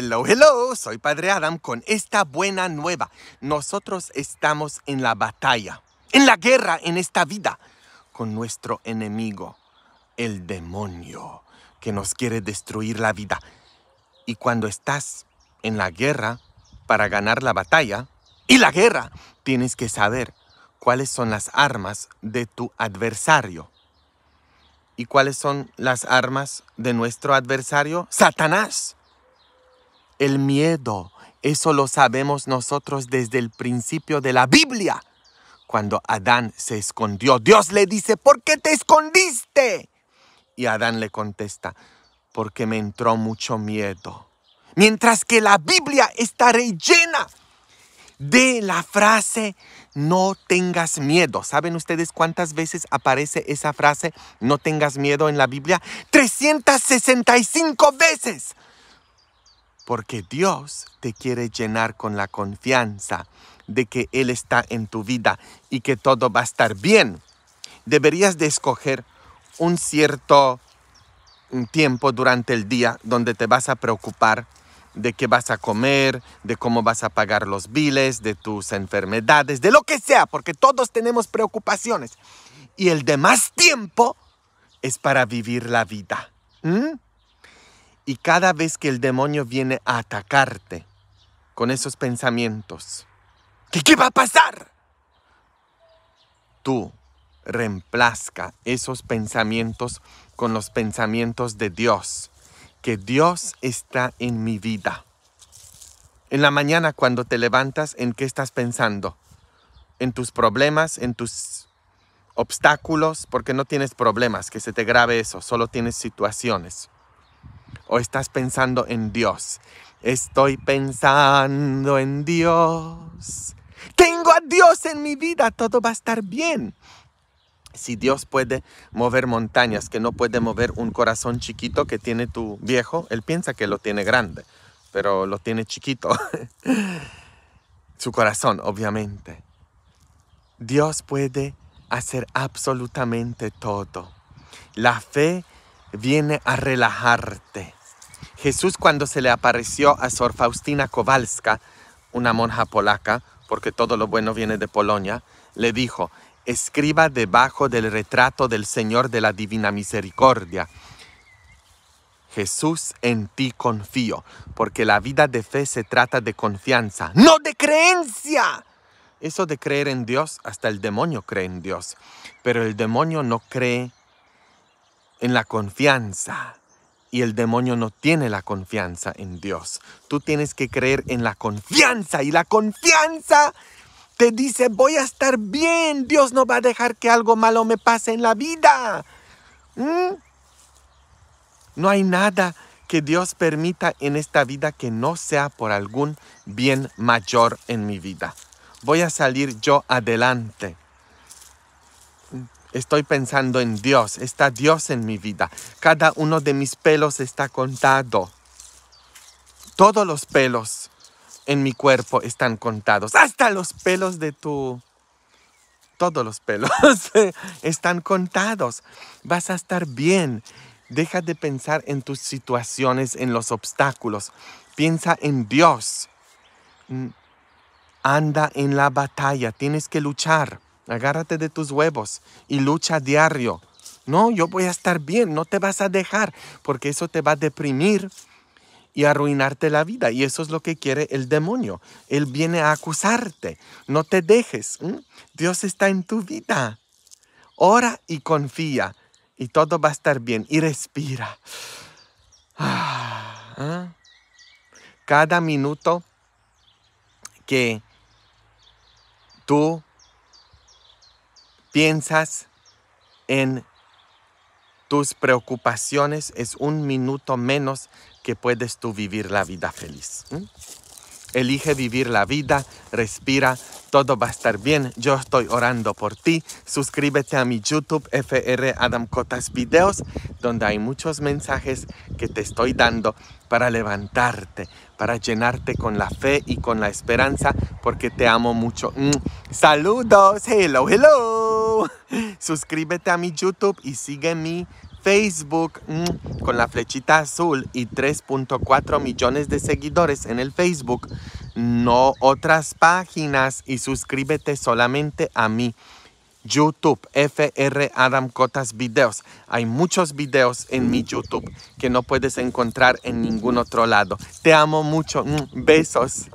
Hello, hello, soy Padre Adam con esta buena nueva. Nosotros estamos en la batalla, en la guerra, en esta vida, con nuestro enemigo, el demonio, que nos quiere destruir la vida. Y cuando estás en la guerra para ganar la batalla y la guerra, tienes que saber cuáles son las armas de tu adversario. ¿Y cuáles son las armas de nuestro adversario? Satanás el miedo. Eso lo sabemos nosotros desde el principio de la Biblia. Cuando Adán se escondió, Dios le dice, ¿por qué te escondiste? Y Adán le contesta, porque me entró mucho miedo. Mientras que la Biblia está rellena de la frase, no tengas miedo. ¿Saben ustedes cuántas veces aparece esa frase, no tengas miedo en la Biblia? 365 veces porque Dios te quiere llenar con la confianza de que Él está en tu vida y que todo va a estar bien. Deberías de escoger un cierto tiempo durante el día donde te vas a preocupar de qué vas a comer, de cómo vas a pagar los biles, de tus enfermedades, de lo que sea, porque todos tenemos preocupaciones. Y el demás tiempo es para vivir la vida. ¿Mm? Y cada vez que el demonio viene a atacarte con esos pensamientos, ¿qué, va a pasar? Tú reemplazca esos pensamientos con los pensamientos de Dios, que Dios está en mi vida. En la mañana cuando te levantas, ¿en qué estás pensando? ¿En tus problemas? ¿En tus obstáculos? Porque no tienes problemas, que se te grabe eso, solo tienes situaciones o estás pensando en Dios. Estoy pensando en Dios. Tengo a Dios en mi vida, todo va a estar bien. Si Dios puede mover montañas, que no puede mover un corazón chiquito que tiene tu viejo, él piensa que lo tiene grande, pero lo tiene chiquito. Su corazón, obviamente. Dios puede hacer absolutamente todo. La fe viene a relajarte. Jesús cuando se le apareció a Sor Faustina Kowalska, una monja polaca, porque todo lo bueno viene de Polonia, le dijo, escriba debajo del retrato del Señor de la Divina Misericordia. Jesús, en ti confío, porque la vida de fe se trata de confianza, no de creencia. Eso de creer en Dios, hasta el demonio cree en Dios, pero el demonio no cree en en la confianza. Y el demonio no tiene la confianza en Dios. Tú tienes que creer en la confianza. Y la confianza te dice, voy a estar bien. Dios no va a dejar que algo malo me pase en la vida. ¿Mm? No hay nada que Dios permita en esta vida que no sea por algún bien mayor en mi vida. Voy a salir yo adelante. Estoy pensando en Dios, está Dios en mi vida. Cada uno de mis pelos está contado. Todos los pelos en mi cuerpo están contados. Hasta los pelos de tu... Todos los pelos están contados. Vas a estar bien. Deja de pensar en tus situaciones, en los obstáculos. Piensa en Dios. Anda en la batalla. Tienes que luchar. Agárrate de tus huevos y lucha diario. No, yo voy a estar bien, no te vas a dejar, porque eso te va a deprimir y arruinarte la vida. Y eso es lo que quiere el demonio. Él viene a acusarte. No te dejes. Dios está en tu vida. Ora y confía y todo va a estar bien. Y respira. Ah, ¿ah? Cada minuto que tú piensas en tus preocupaciones, es un minuto menos que puedes tú vivir la vida feliz. Elige vivir la vida, respira, todo va a estar bien. Yo estoy orando por ti. Suscríbete a mi YouTube FR Adam Cotas Videos, donde hay muchos mensajes que te estoy dando para levantarte, para llenarte con la fe y con la esperanza, porque te amo mucho. Mm. Saludos, hello, hello. Suscríbete a mi YouTube y sigue mi Facebook mm, con la flechita azul y 3.4 millones de seguidores en el Facebook, no otras páginas y suscríbete solamente a mí. YouTube, FR Adam Cotas Videos. Hay muchos videos en mi YouTube que no puedes encontrar en ningún otro lado. Te amo mucho. Mm, besos.